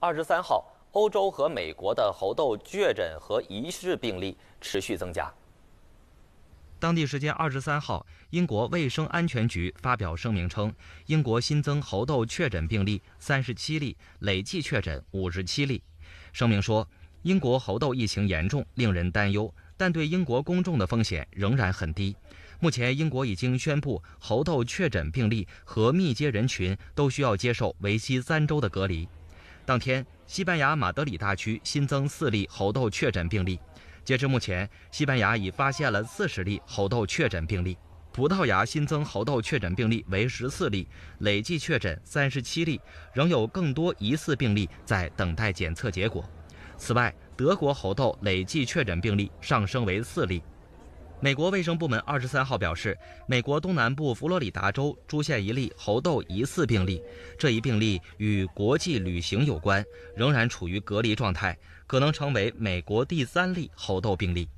二十三号，欧洲和美国的猴痘确诊和疑似病例持续增加。当地时间二十三号，英国卫生安全局发表声明称，英国新增猴痘确诊病例三十七例，累计确诊五十七例。声明说，英国猴痘疫情严重，令人担忧，但对英国公众的风险仍然很低。目前，英国已经宣布，猴痘确诊病例和密接人群都需要接受为期三周的隔离。当天，西班牙马德里大区新增四例猴痘确诊病例。截至目前，西班牙已发现了四十例猴痘确诊病例。葡萄牙新增猴痘确诊病例为十四例，累计确诊三十七例，仍有更多疑似病例在等待检测结果。此外，德国猴痘累计确诊病例上升为四例。美国卫生部门二十三号表示，美国东南部佛罗里达州出现一例猴痘疑似病例，这一病例与国际旅行有关，仍然处于隔离状态，可能成为美国第三例猴痘病例。